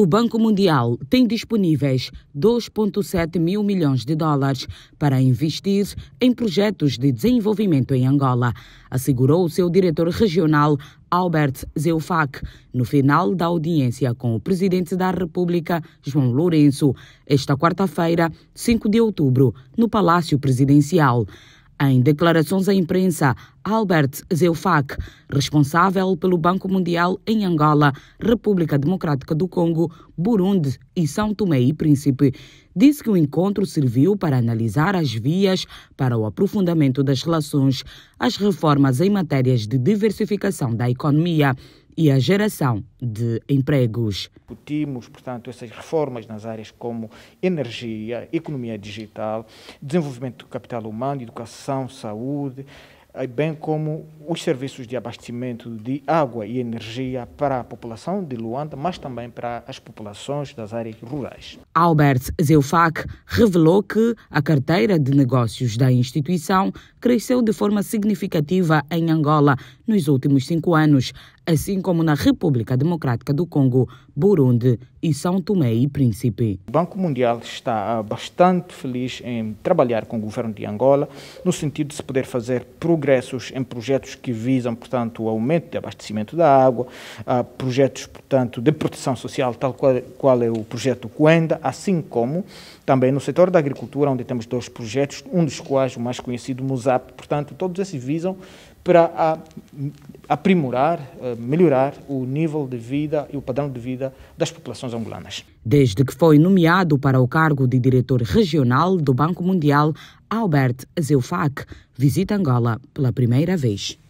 O Banco Mundial tem disponíveis 2,7 mil milhões de dólares para investir em projetos de desenvolvimento em Angola, assegurou o seu diretor regional, Albert Zeufac, no final da audiência com o presidente da República, João Lourenço, esta quarta-feira, 5 de outubro, no Palácio Presidencial. Em declarações à imprensa, Albert Zeufak, responsável pelo Banco Mundial em Angola, República Democrática do Congo, Burundi e São Tomé e Príncipe, disse que o encontro serviu para analisar as vias para o aprofundamento das relações, as reformas em matérias de diversificação da economia, e a geração de empregos. Discutimos, portanto, essas reformas nas áreas como energia, economia digital, desenvolvimento do capital humano, educação, saúde, eh, bem como os serviços de abastecimento de água e energia para a população de Luanda, mas também para as populações das áreas rurais. Albert Zeufak revelou que a carteira de negócios da instituição cresceu de forma significativa em Angola nos últimos cinco anos, assim como na República Democrática do Congo, Burundi e São Tomé e Príncipe. O Banco Mundial está ah, bastante feliz em trabalhar com o governo de Angola, no sentido de se poder fazer progressos em projetos que visam, portanto, o aumento de abastecimento da água, ah, projetos, portanto, de proteção social, tal qual, é o projeto Coenda, assim como também no setor da agricultura, onde temos dois projetos, um dos quais o mais conhecido, o MUSAP. Portanto, todos esses visam para aprimorar, eh, melhorar o nível de vida e o padrão de vida das populações angolanas. Desde que foi nomeado para o cargo de diretor regional do Banco Mundial, Albert Zeufac visita Angola pela primeira vez.